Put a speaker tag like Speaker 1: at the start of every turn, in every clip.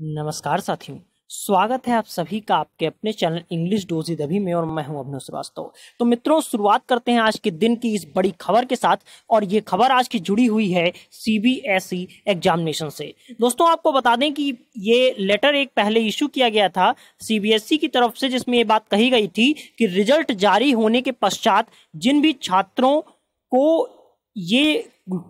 Speaker 1: नमस्कार साथियों स्वागत है आप सभी का आपके अपने चैनल इंग्लिश डोजी दभी में और मैं हूं अभिनव श्रीवास्तव तो मित्रों शुरुआत करते हैं आज के दिन की इस बड़ी खबर के साथ और ये खबर आज की जुड़ी हुई है सीबीएसई एग्जामिनेशन e से दोस्तों आपको बता दें कि ये लेटर एक पहले इशू किया गया था सीबीएसई e की तरफ से जिसमें ये बात कही गई थी कि रिजल्ट जारी होने के पश्चात जिन भी छात्रों को ये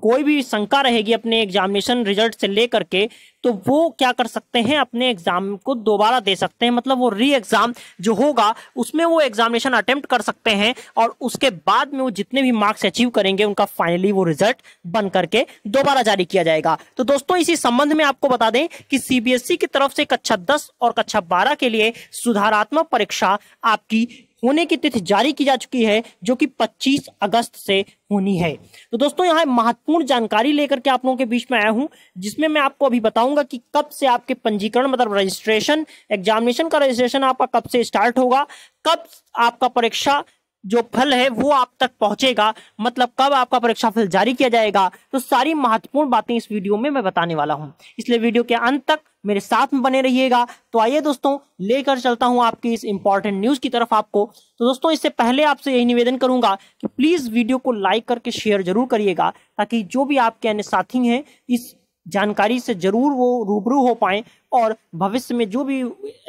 Speaker 1: कोई भी शंका रहेगी अपने एग्जामिनेशन रिजल्ट से लेकर के तो वो क्या कर सकते हैं अपने एग्जाम को दोबारा दे सकते हैं मतलब वो री एग्जाम जो होगा उसमें वो एग्जामिनेशन अटेम्प्ट कर सकते हैं और उसके बाद में वो जितने भी मार्क्स अचीव करेंगे उनका फाइनली वो रिजल्ट बन करके दोबारा जारी किया जाएगा तो दोस्तों इसी संबंध में आपको बता दें कि सीबीएसई e की तरफ से कक्षा दस और कक्षा बारह के लिए सुधारात्मक परीक्षा आपकी होने की तिथि जारी की जा चुकी है जो कि 25 अगस्त से होनी है तो दोस्तों यहाँ महत्वपूर्ण जानकारी लेकर के आप लोगों के बीच में आया हूँ जिसमें मैं आपको अभी बताऊंगा कि कब से आपके पंजीकरण मतलब रजिस्ट्रेशन एग्जामिनेशन का रजिस्ट्रेशन आपका कब से स्टार्ट होगा कब आपका परीक्षा जो फल है वो आप तक पहुंचेगा मतलब कब आपका परीक्षा फल जारी किया जाएगा तो सारी महत्वपूर्ण बातें इस वीडियो में मैं बताने वाला हूं इसलिए वीडियो के अंत तक मेरे साथ में बने रहिएगा तो आइए दोस्तों लेकर चलता हूं आपकी इस इंपॉर्टेंट न्यूज़ की तरफ आपको तो दोस्तों इससे पहले आपसे यही निवेदन करूंगा कि प्लीज़ वीडियो को लाइक करके शेयर जरूर करिएगा ताकि जो भी आपके अन्य साथी हैं इस जानकारी से ज़रूर वो रूबरू हो पाएँ और भविष्य में जो भी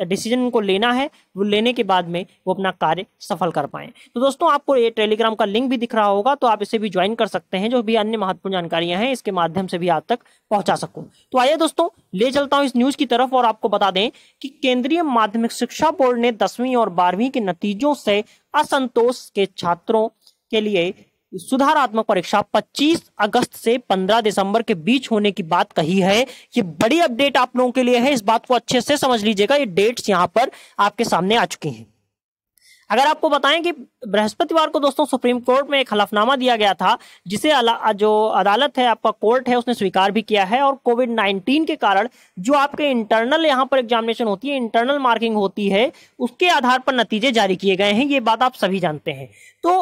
Speaker 1: डिसीजन को लेना है वो लेने के बाद में वो अपना कार्य सफल कर पाएँ तो दोस्तों आपको ये टेलीग्राम का लिंक भी दिख रहा होगा तो आप इसे भी ज्वाइन कर सकते हैं जो भी अन्य महत्वपूर्ण जानकारियाँ हैं इसके माध्यम से भी आप तक पहुँचा सकूँ तो आइए दोस्तों ले चलता हूँ इस न्यूज़ की तरफ और आपको बता दें कि केंद्रीय माध्यमिक शिक्षा बोर्ड ने दसवीं और बारहवीं के नतीजों से असंतोष के छात्रों के लिए सुधारात्मक परीक्षा 25 अगस्त से 15 दिसंबर के बीच होने की बात कही है ये बड़ी अपडेट आप लोगों के लिए है इस बात को अच्छे से समझ लीजिएगा ये डेट्स यहाँ पर आपके सामने आ चुकी हैं अगर आपको बताएं कि बृहस्पतिवार को दोस्तों सुप्रीम कोर्ट में एक हलफनामा दिया गया था जिसे जो अदालत है आपका कोर्ट है उसने स्वीकार भी किया है और कोविड 19 के कारण जो आपके इंटरनल यहाँ पर एग्जामिनेशन होती है इंटरनल मार्किंग होती है उसके आधार पर नतीजे जारी किए गए हैं ये बात आप सभी जानते हैं तो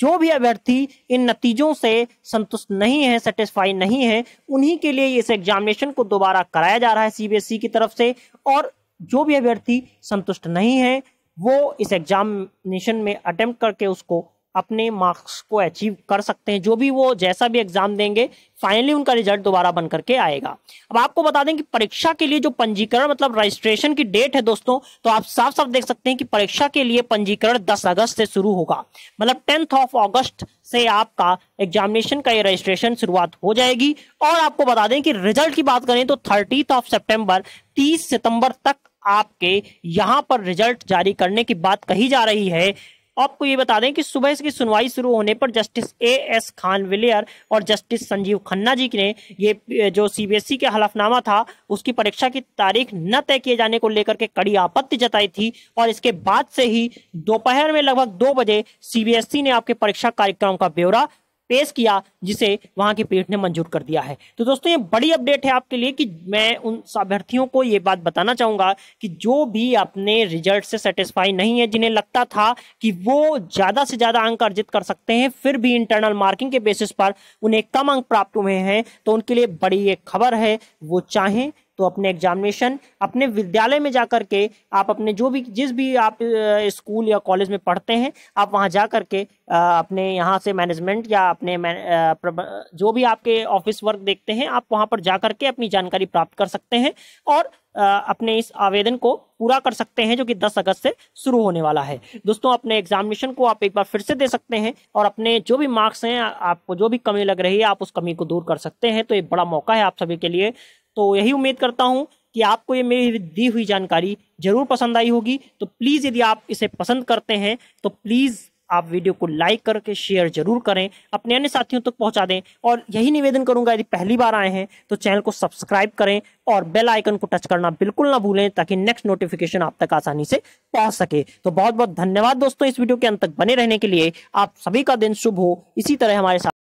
Speaker 1: जो भी अभ्यर्थी इन नतीजों से संतुष्ट नहीं है सेटिस्फाई नहीं है उन्हीं के लिए इस एग्जामिनेशन को दोबारा कराया जा रहा है सीबीएसई e की तरफ से और जो भी अभ्यर्थी संतुष्ट नहीं है वो इस एग्जामिनेशन में अटेम्प्ट करके उसको अपने मार्क्स को अचीव कर सकते हैं जो भी वो जैसा भी एग्जाम देंगे फाइनली उनका रिजल्ट दोबारा बन करके आएगा अब आपको बता दें कि परीक्षा के लिए जो पंजीकरण मतलब रजिस्ट्रेशन की डेट है दोस्तों तो आप साफ साफ देख सकते हैं कि परीक्षा के लिए पंजीकरण 10 अगस्त से शुरू होगा मतलब टेंथ ऑफ ऑगस्ट से आपका एग्जामिनेशन का ये रजिस्ट्रेशन शुरुआत हो जाएगी और आपको बता दें कि रिजल्ट की बात करें तो थर्टीथ ऑफ सेप्टेम्बर तीस सितंबर तक आपके यहाँ पर रिजल्ट जारी करने की बात कही जा रही है आपको ये बता दें कि सुबह इसकी सुनवाई शुरू होने पर जस्टिस ए एस खान विलियर और जस्टिस संजीव खन्ना जी ने ये जो सीबीएसई e का हलफनामा था उसकी परीक्षा की तारीख न तय किए जाने को लेकर के कड़ी आपत्ति जताई थी और इसके बाद से ही दोपहर में लगभग दो बजे सीबीएसई e ने आपके परीक्षा कार्यक्रम का ब्यौरा पेश किया जिसे वहां की पीठ ने मंजूर कर दिया है तो दोस्तों ये बड़ी अपडेट है आपके लिए कि मैं उन अभ्यर्थियों को ये बात बताना चाहूंगा कि जो भी अपने रिजल्ट से सेटिस्फाई नहीं है जिन्हें लगता था कि वो ज़्यादा से ज़्यादा अंक अर्जित कर सकते हैं फिर भी इंटरनल मार्किंग के बेसिस पर उन्हें कम अंक प्राप्त हुए हैं तो उनके लिए बड़ी एक खबर है वो चाहें तो अपने एग्जामिनेशन अपने विद्यालय में जा कर के आप अपने जो भी जिस भी आप स्कूल या कॉलेज में पढ़ते हैं आप वहाँ जा कर के अपने यहाँ से मैनेजमेंट या अपने जो भी आपके ऑफिस वर्क देखते हैं आप वहाँ पर जा कर के अपनी जानकारी प्राप्त कर सकते हैं और अपने इस आवेदन को पूरा कर सकते हैं जो कि 10 अगस्त से शुरू होने वाला है दोस्तों अपने एग्जामिनेशन को आप एक बार फिर से दे सकते हैं और अपने जो भी मार्क्स हैं आपको जो भी कमी लग रही है आप उस कमी को दूर कर सकते हैं तो एक बड़ा मौका है आप सभी के लिए तो यही उम्मीद करता हूँ कि आपको ये मेरी दी हुई जानकारी ज़रूर पसंद आई होगी तो प्लीज़ यदि आप इसे पसंद करते हैं तो प्लीज़ आप वीडियो को लाइक करके शेयर जरूर करें अपने अन्य साथियों तक तो पहुंचा दें और यही निवेदन करूंगा यदि पहली बार आए हैं तो चैनल को सब्सक्राइब करें और बेल आइकन को टच करना बिल्कुल ना भूलें ताकि नेक्स्ट नोटिफिकेशन आप तक आसानी से पहुंच सके तो बहुत बहुत धन्यवाद दोस्तों इस वीडियो के अंत तक बने रहने के लिए आप सभी का दिन शुभ हो इसी तरह हमारे साथ